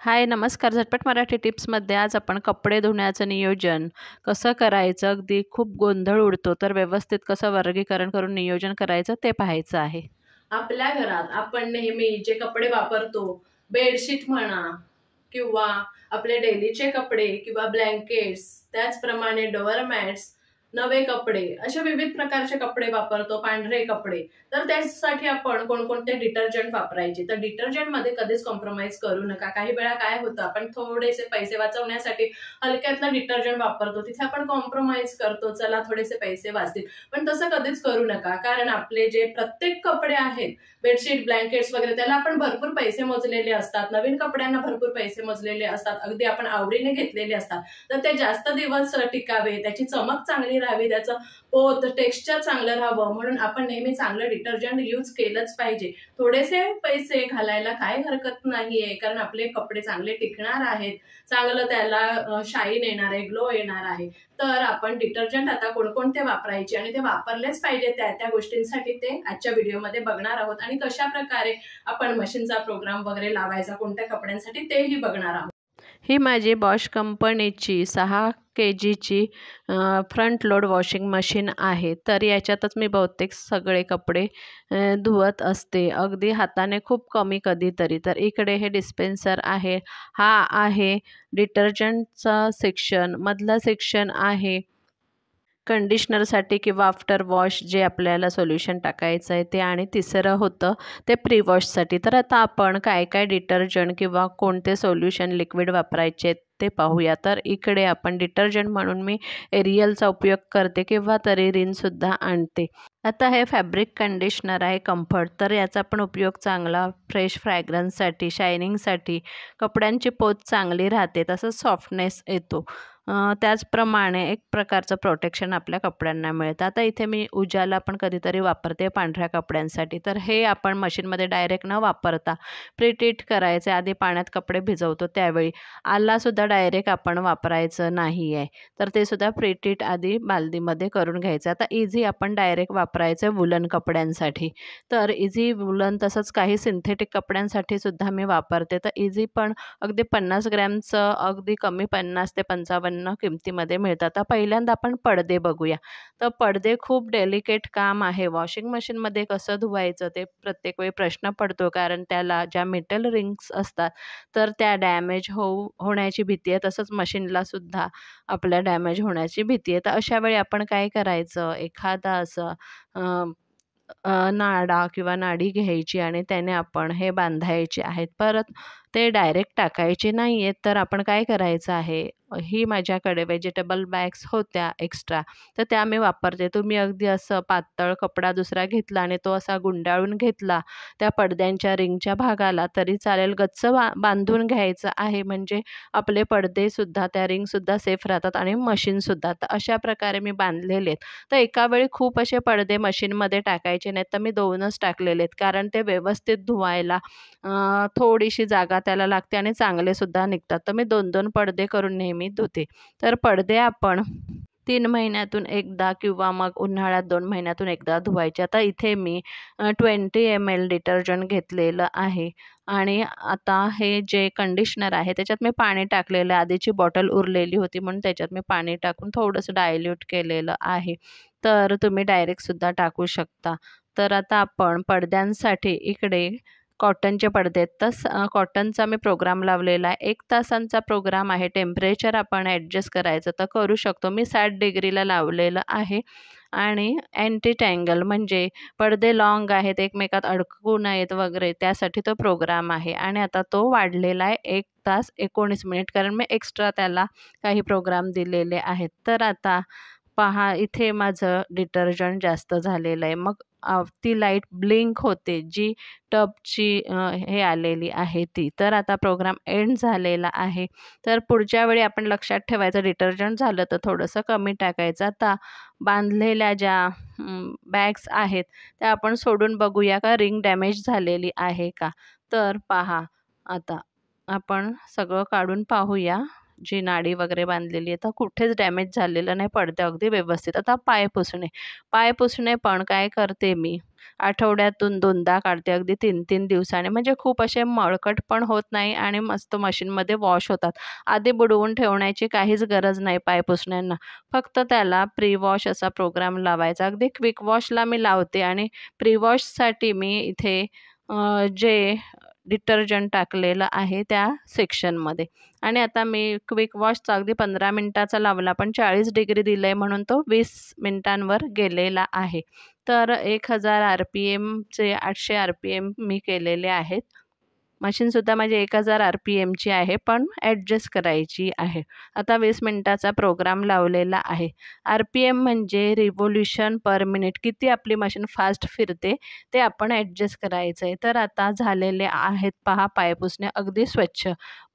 हाय नमस्कार झटपट मराठी टिप्समध्ये आज आपण कपडे धुण्याचं नियोजन कसं करायचं अगदी खूप गोंधळ उडतो तर व्यवस्थित कसं वर्गीकरण करून नियोजन करायचं ते पाहायचं आहे आपल्या घरात आपण नेहमी जे कपडे वापरतो बेडशीट म्हणा किंवा आपले डेलीचे कपडे किंवा ब्लँकेट्स त्याचप्रमाणे डोअरमॅट्स मॅट्स नवे कपडे अशा विविध प्रकारचे कपडे वापरतो पांढरे कपडे तर त्यासाठी आपण कोणकोणते डिटर्जंट वापरायचे तर डिटर्जंटमध्ये कधीच कॉम्प्रोमाइज करू नका काही वेळा काय होतं आपण थोडेसे पैसे वाचवण्यासाठी हलक्यातला डिटर्जंट वापरतो तिथे आपण कॉम्प्रोमाइज करतो चला थोडेसे पैसे वाचतील पण तसं कधीच करू नका कारण आपले जे प्रत्येक कपडे आहेत बेडशीट ब्लँकेट्स वगैरे त्याला आपण भरपूर पैसे मोजलेले असतात नवीन कपड्यांना भरपूर पैसे मोजलेले असतात अगदी आपण आवडीने घेतलेले असतात तर ते जास्त दिवस टिकावे त्याची चमक चांगली चांगली राहावी त्याचं पोत टेक्स्चर चांगलं राहावं म्हणून आपण नेहमी चांगलं डिटर्जंट यूज केलंच पाहिजे थोडेसे पैसे घालायला काय हरकत नाहीये कारण आपले कपडे चांगले टिकणार आहेत चांगलं त्याला शाईन येणार आहे ग्लो येणार आहे तर आपण डिटर्जंट आता कोणकोणते वापरायचे आणि ते वापरलेच पाहिजे त्या त्या गोष्टींसाठी ते आजच्या व्हिडिओमध्ये बघणार आहोत आणि कशा प्रकारे आपण मशीनचा प्रोग्राम वगैरे लावायचा कोणत्या कपड्यांसाठी तेही बघणार आहोत ही माझी बॉश कंपनीची सहा के जीची फ्रंट लोड वॉशिंग मशीन आहे तर याच्यातच मी बहुतेक सगळे कपडे धुवत असते अगदी हाताने खूप कमी कधीतरी तर इकडे हे डिस्पेन्सर आहे हा आहे डिटर्जंटचा सेक्शन मधला सेक्शन आहे कंडिशनरसाठी किंवा आफ्टर वॉश जे आपल्याला सोल्युशन टाकायचं आहे ते आणि तिसरं होतं ते प्रीवॉशसाठी तर आता आपण काय काय डिटर्जंट किंवा कोणते सोल्युशन लिक्विड वापरायचे ते पाहूया तर इकडे आपण डिटर्जंट म्हणून मी एरियलचा उपयोग करते किंवा तरी रिनसुद्धा आणते आता हे फॅब्रिक कंडिशनर आहे कम्फर्ट तर याचा पण उपयोग चांगला फ्रेश फ्रॅग्रन्ससाठी शायनिंगसाठी कपड्यांची पोत चांगली राहते तसंच सॉफ्टनेस येतो त्याचप्रमाणे एक प्रकारचं प्रोटेक्शन आपल्या कपड्यांना मिळतं आता इथे मी उज्याला पण कधीतरी वापरते पांढऱ्या कपड्यांसाठी तर हे आपण मशीनमध्ये डायरेक्ट न वापरता प्रिटीट करायचे आधी पाण्यात कपडे भिजवतो त्यावेळी आलासुद्धा डायरेक्ट आपण वापरायचं नाही आहे तर ते सुद्धा प्रिटीट आधी बालदीमध्ये करून घ्यायचं आता इझी आपण डायरेक्ट वापरायचं आहे वुलन कपड्यांसाठी तर इझी वुलन तसंच काही सिंथेटिक कपड्यांसाठी सुद्धा मी वापरते तर इझी पण अगदी पन्नास ग्रॅमचं अगदी कमी पन्नास ते पंचावन्न किमतीमध्ये मिळतात आता पहिल्यांदा आपण पडदे बघूया तर पडदे खूप डेलिकेट काम आहे वॉशिंग मशीनमध्ये कसं धुवायचं ते प्रत्येक वेळी प्रश्न पडतो कारण त्याला ज्या मेटल रिंग्स असतात तर त्या डॅमेज होऊ होण्याची भीती आहे तसंच मशीनलासुद्धा आपल्या डॅमेज होण्याची भीती आहे तर अशा वेळी आपण काय करायचं एखादा असं नाडा किंवा नाडी घ्यायची आणि त्याने आपण हे बांधायचे आहेत परत ते डायरेक्ट टाकायचे नाही आहेत तर आपण काय करायचं आहे ही माझ्याकडे व्हेजिटेबल बॅग्स होत्या एक्स्ट्रा तर त्या मी वापरते तुम्ही अगदी असं पातळ कपडा दुसरा घेतला आणि तो असा गुंडाळून घेतला त्या पडद्यांच्या रिंगच्या भागाला तरी चालेल गच्च बा बांधून घ्यायचं आहे म्हणजे आपले पडदेसुद्धा त्या रिंगसुद्धा सेफ राहतात आणि मशीनसुद्धा तर अशा प्रकारे मी बांधलेले आहेत तर एका वेळी खूप असे पडदे मशीनमध्ये टाकायचे नाहीत तर मी दोनच टाकलेले आहेत कारण ते व्यवस्थित धुवायला थोडीशी जागा जागा त्याला लागते आणि चांगलेसुद्धा निघतात तर मी दोन दोन पडदे करून नेहमी धुते तर पडदे आपण तीन महिन्यातून एकदा किंवा मग उन्हाळ्यात दोन महिन्यातून एकदा धुवायचे आता इथे मी ट्वेंटी एम एल डिटर्जंट घेतलेलं आहे आणि आता हे जे कंडिशनर आहे त्याच्यात मी पाणी टाकलेलं आधीची बॉटल उरलेली होती म्हणून त्याच्यात मी पाणी टाकून थोडंसं डायल्यूट केलेलं आहे तर तुम्ही डायरेक्टसुद्धा टाकू शकता तर आता आपण पडद्यांसाठी इकडे कॉटनचे पडदे आहेत तस कॉटनचा मी प्रोग्राम लावलेला आहे एक तासांचा प्रोग्राम आहे टेम्परेचर आपण ॲडजस्ट करायचं तर करू शकतो मी साठ डिग्रीला लावलेलं आहे आणि अँटी म्हणजे पडदे लाँग आहेत एकमेकात अडकू नयेत वगैरे त्यासाठी तो प्रोग्राम आहे आणि आता तो वाढलेला आहे एक तास एकोणीस मिनिट कारण मी एक्स्ट्रा त्याला काही प्रोग्राम दिलेले आहेत तर आता पहा इथे माझं डिटर्जंट जास्त झालेलं आहे मग ती लाईट ब्लिंक होते जी टबची हे आलेली आहे ती तर आता प्रोग्राम एंड झालेला आहे तर पुढच्या वेळी आपण लक्षात ठेवायचं डिटर्जंट झालं तर थोडंसं कमी टाकायचं आता बांधलेल्या ज्या बॅग्स आहेत त्या आपण सोडून बघूया का रिंग डॅमेज झालेली आहे का तर पहा आता आपण सगळं काढून पाहूया जी नाडी वगैरे बांधलेली आहे तर कुठेच डॅमेज झालेलं नाही पडते अगदी व्यवस्थित आता पाय पुसणे पाय पुसणे पण काय करते मी आठवड्यातून दोनदा काढते अगदी तीन तीन दिवसाने म्हणजे खूप असे मळकट पण होत नाही आणि मस्त मशीनमध्ये वॉश होतात आधी बुडवून ठेवण्याची काहीच गरज नाही पाय पुसण्यांना फक्त त्याला प्री वॉश असा प्रोग्राम लावायचा अगदी क्विक वॉशला मी लावते आणि प्री वॉशसाठी मी इथे जे डिटर्जंट टाकलेलं आहे त्या सेक्शनमध्ये आणि आता मी क्विक वॉशचा अगदी पंधरा मिनटाचा लावला पण चाळीस डिग्री दिलं आहे म्हणून तो वीस मिनटांवर गेलेला आहे तर एक हजार आर पी एमचे आठशे आर पी एम मी केलेले आहेत मशीनसुद्धा माझी एक हजार आर पी एमची आहे पण ॲडजस्ट करायची आहे आता वीस मिनटाचा प्रोग्राम लावलेला आहे आर पी एम म्हणजे रिव्होल्युशन पर मिनिट किती आपली मशीन फास्ट फिरते ते आपण ॲडजस्ट करायचं आहे तर आता झालेले आहेत पहा पायपुसणे अगदी स्वच्छ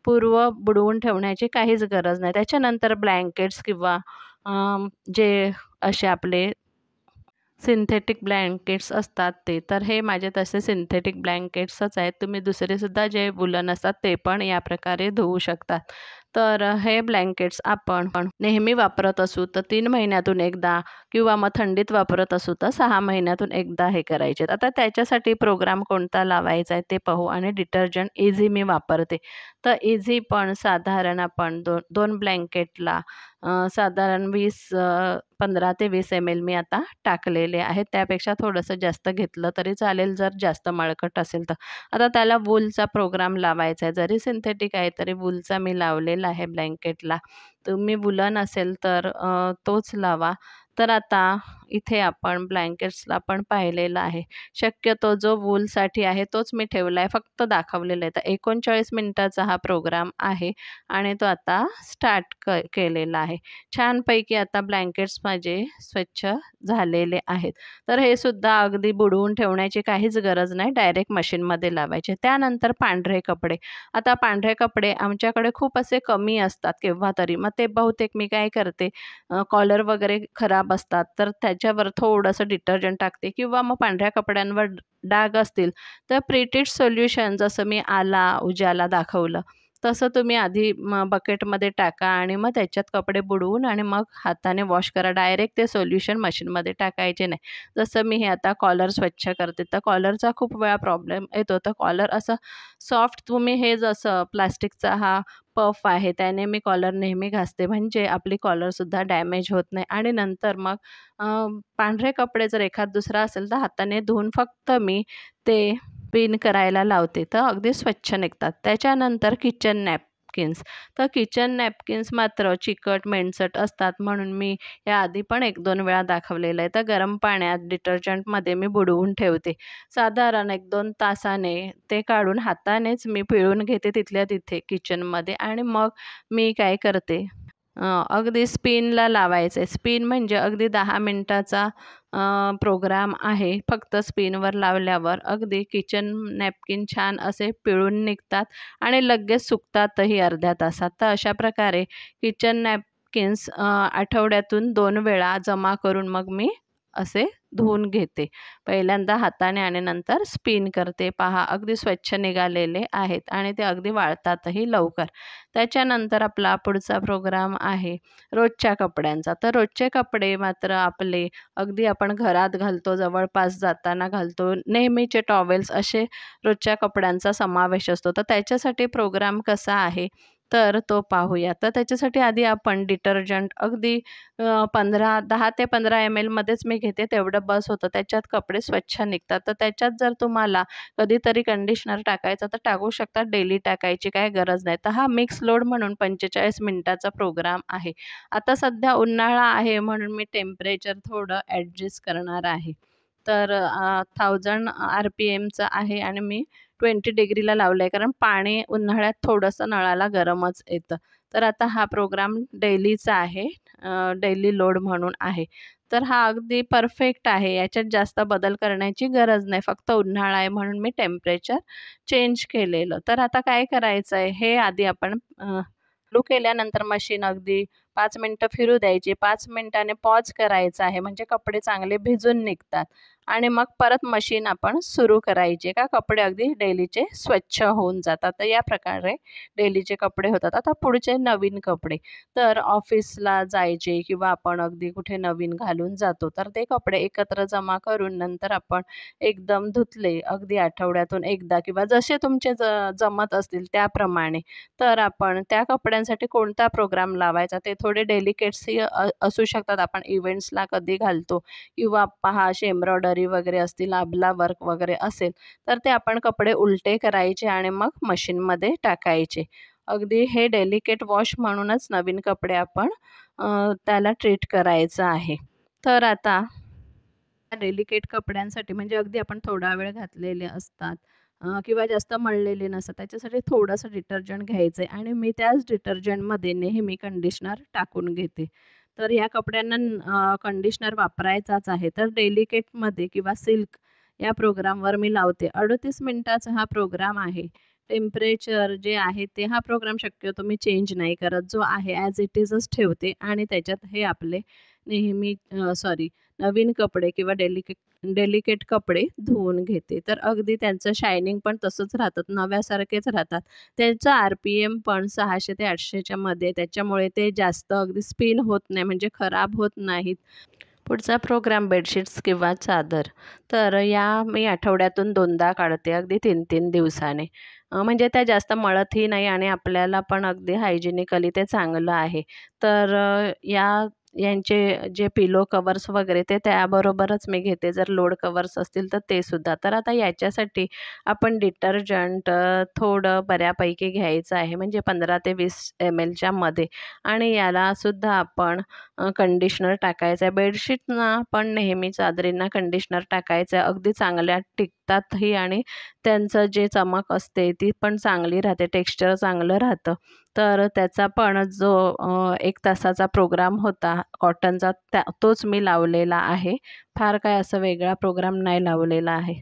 पूर्व बुडवून ठेवण्याची काहीच गरज नाही त्याच्यानंतर ब्लँकेट्स किंवा जे असे आपले सिंथेटिक ब्लँकेट्स असतात ते तर हे माझे तसे सिंथेटिक ब्लँकेट्सच आहेत तुम्ही दुसरेसुद्धा जे बुलन असतात ते पण या प्रकारे धुवू शकतात तर हे ब्लँकेट्स आपण नेहमी वापरत असू तर तीन महिन्यातून एकदा किंवा मग थंडीत वापरत असू तर सहा महिन्यातून एकदा हे करायचे आता त्याच्यासाठी प्रोग्राम कोणता लावायचा आहे ते पाहू आणि डिटर्जंट इझी मी वापरते तर इझी पण साधारण आपण दोन दोन ब्लँकेटला साधारण वीस पंधरा ते वीस एम एल मी आता टाकलेले आहेत त्यापेक्षा थोडंसं जास्त घेतलं तरी चालेल जर जास्त मळकट असेल तर आता त्याला वूलचा प्रोग्राम लावायचा आहे जरी सिंथेटिक आहे तरी वूलचा मी लावलेला आहे ब्लँकेटला तुम्ही वुलन असेल तर तोच लावा तर आता इथे आपण ब्लँकेट्सला पण पाहिलेला आहे शक्यतो जो वूलसाठी आहे तोच मी ठेवला आहे फक्त दाखवलेला आहे तर एकोणचाळीस मिनटाचा हा प्रोग्राम आहे आणि तो आता स्टार्ट क केलेला आहे छानपैकी आता ब्लँकेट्स माझे स्वच्छ झालेले आहेत तर हे सुद्धा अगदी बुडवून ठेवण्याची काहीच गरज नाही डायरेक्ट मशीनमध्ये लावायचे त्यानंतर पांढरे कपडे आता पांढरे कपडे आमच्याकडे खूप असे कमी असतात केव्हा तरी मग ते बहुतेक मी काय करते कॉलर वगैरे खराब असतात तर त्याच्यावर थोडंसं डिटर्जंट टाकते किंवा मग पांढऱ्या कपड्यांवर डाग असतील तर प्रिटिट सोल्युशन जसं मी आला उज्याला दाखवलं तसं तुम्ही आधी म बकेटमध्ये टाका आणि मग त्याच्यात कपडे बुडवून आणि मग हाताने वॉश करा डायरेक्ट ते सोल्युशन मशीनमध्ये टाकायचे नाही जसं मी हे आता कॉलर स्वच्छ करते तर कॉलरचा खूप वेळा प्रॉब्लेम येतो तर कॉलर असं सॉफ्ट तुम्ही हे जसं प्लास्टिकचा हा पफ आहे त्याने मी कॉलर नेहमी घासते म्हणजे आपली कॉलरसुद्धा डॅमेज होत नाही आणि नंतर मग पांढरे कपडे जर एखाद दुसरा असेल तर हाताने धुवून फक्त मी ते पिन करायला लावते तर अगदी स्वच्छ निघतात त्याच्यानंतर किचन नॅपकिन्स तर किचन नॅपकिन्स मात्र चिकट मेणसट असतात म्हणून मी याआधी पण एक दोन वेळा दाखवलेलं आहे तर गरम पाण्यात डिटर्जंटमध्ये मी बुडवून ठेवते साधारण एक दोन तासाने ते काढून हातानेच मी पिळून घेते तिथल्या तिथे किचनमध्ये आणि मग मी काय करते अगदी स्पिनला लावायचं आहे स्पिन म्हणजे अगदी दहा मिनटाचा प्रोग्राम आहे फक्त स्पिनवर लावल्यावर अगदी किचन नॅपकिन छान असे पिळून निघतात आणि लगेच सुकतातही अर्ध्या तासात तर अशा प्रकारे किचन नॅपकिन्स आठवड्यातून दोन वेळा जमा करून मग मी असे धुवून घेते पहिल्यांदा हाताने आणि नंतर स्पिन करते पहा अगदी स्वच्छ निघालेले आहेत आणि ते अगदी वाळतातही लवकर त्याच्यानंतर आपला पुढचा प्रोग्राम आहे रोजच्या कपड्यांचा तर रोजचे कपडे मात्र आपले अगदी आपण घरात घालतो जवळपास जाताना घालतो नेहमीचे टॉवेल्स असे रोजच्या कपड्यांचा समावेश असतो तर त्याच्यासाठी प्रोग्राम कसा आहे तर तो पाहूया तर त्याच्यासाठी आधी आपण डिटर्जंट अगदी पंधरा दहा ते पंधरा एम एलमध्येच मी घेते तेवढं बस होतं त्याच्यात कपडे स्वच्छ निघतात तर त्याच्यात जर तुम्हाला कधीतरी कंडिशनर टाकायचं तर टाकू शकता डेली टाकायची काय गरज नाही तर हा मिक्स लोड म्हणून पंचेचाळीस मिनटाचा प्रोग्राम आहे आता सध्या उन्हाळा आहे म्हणून मी टेम्परेचर थोडं ॲडजस्ट करणार आहे तर थाउजंड आर पी एमचं आहे आणि मी ट्वेंटी डिग्रीला लावलं आहे कारण पाणी उन्हाळ्यात थोडंसं नळाला गरमच येतं तर आता हा प्रोग्राम डेलीचा आहे डेली लोड म्हणून आहे तर हा अगदी परफेक्ट आहे याच्यात जास्त बदल करण्याची गरज नाही फक्त उन्हाळा आहे म्हणून मी टेम्परेचर चेंज केलेलं तर आता काय करायचं आहे हे आधी आपण चालू केल्यानंतर मशीन अगदी पाच मिनटं फिरू द्यायची पाच मिनटाने पॉज करायचा आहे म्हणजे कपडे चांगले भिजून निघतात आणि मग परत मशीन आपण सुरू करायचे का कपडे अगदी डेलीचे स्वच्छ होऊन जातात तर या प्रकारे डेलीचे कपडे होतात आता पुढचे नवीन कपडे तर ऑफिसला जायचे किंवा आपण अगदी कुठे नवीन घालून जातो तर ते कपडे एकत्र जमा करून नंतर आपण एकदम धुतले अगदी आठवड्यातून एकदा किंवा जसे तुमचे ज जमत असतील त्याप्रमाणे तर आपण त्या कपड्यांसाठी कोणता प्रोग्राम लावायचा ते थोडे डेलिकेट्सही असू शकतात आपण इव्हेंट्सला कधी घालतो किंवा पहा अशी एम्ब्रॉयडरी वगैरे असतील आबला वर्क वगैरे असेल तर ते आपण कपडे उलटे करायचे आणि मग मशीनमध्ये टाकायचे अगदी हे डेलिकेट वॉश म्हणूनच नवीन कपडे आपण त्याला ट्रीट करायचं आहे तर आता डेलिकेट कपड्यांसाठी म्हणजे अगदी आपण थोडा वेळ घातलेले असतात किंवा जास्त मळलेले नसतं त्याच्यासाठी थोडंसं डिटर्जंट घ्यायचं आहे आणि मी त्याच डिटर्जंटमध्ये नेहमी कंडिशनर टाकून घेते तर या कपड्यांना कंडिशनर वापरायचाच आहे तर डेलिकेटमध्ये किंवा सिल्क या प्रोग्रामवर मी लावते अडतीस मिनटाचा हा प्रोग्राम आहे टेम्परेचर जे आहे ते हा प्रोग्राम शक्यतो मी चेंज नाही करत जो आहे ॲज इट इजच ठेवते आणि त्याच्यात हे आपले नेहमी सॉरी नवीन कपडे किंवा डेलिकेट डेलिकेट कपडे धुवून घेते तर अगदी त्यांचं शायनिंग पण तसंच राहतात नव्यासारखेच राहतात त्यांचं आर पी एम पण सहाशे ते आठशेच्या मध्ये त्याच्यामुळे ते जास्त अगदी स्पिन होत नाही म्हणजे खराब होत नाहीत पुढचा प्रोग्राम बेडशीट्स किंवा चादर तर या मी आठवड्यातून दोनदा काढते अगदी तीन तीन दिवसाने म्हणजे त्या जास्त मळतही नाही आणि आपल्याला पण अगदी हायजिनिकली ते चांगलं आहे तर या यांचे जे पिलो कवर्स वगैरे ते त्याबरोबरच मी घेते जर लोड कवर्स असतील तर ते सुद्धा तर आता याच्यासाठी आपण डिटर्जंट थोडं बऱ्यापैकी घ्यायचं आहे म्हणजे पंधरा ते वीस एम एलच्या मध्ये आणि यालासुद्धा आपण कंडिशनर टाकायचं आहे बेडशीटना पण नेहमी चादरींना कंडिशनर टाकायचं आहे अगदी चांगल्या टिक शकतातही आणि त्यांचं जे चमक असते ती पण चांगली राहते टेक्स्चर चांगलं राहतं तर त्याचा पण जो एक तासाचा प्रोग्राम होता कॉटनचा त्या तोच मी लावलेला आहे फार काय असं वेगळा प्रोग्राम नाही लावलेला आहे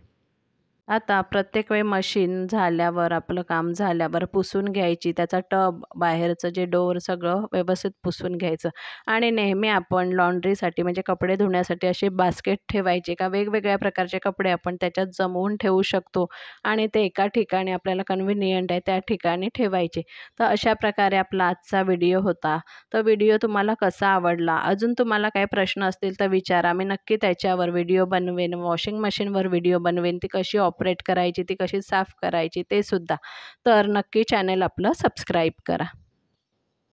आता प्रत्येक वेळी मशीन झाल्यावर आपलं काम झाल्यावर पुसून घ्यायची त्याचा टब बाहेरचं जे डोअर सगळं व्यवस्थित पुसून घ्यायचं आणि नेहमी आपण लॉन्ड्रीसाठी म्हणजे कपडे धुण्यासाठी असे बास्केट ठेवायचे का वेगवेगळ्या प्रकारचे कपडे आपण त्याच्यात जमवून ठेवू शकतो आणि ते एका ठिकाणी आपल्याला कन्व्हिनियंट आहे त्या ठिकाणी ठेवायचे तर अशा प्रकारे आपला आजचा व्हिडिओ होता तर व्हिडिओ तुम्हाला कसा आवडला अजून तुम्हाला काही प्रश्न असतील तर विचारा मी नक्की त्याच्यावर व्हिडिओ बनवेन वॉशिंग मशीनवर व्हिडिओ बनवेन ती कशी ऑप ऑपरेट करायची ती कशी साफ करायची ते सुद्धा तर नक्की चॅनल आपलं सबस्क्राईब करा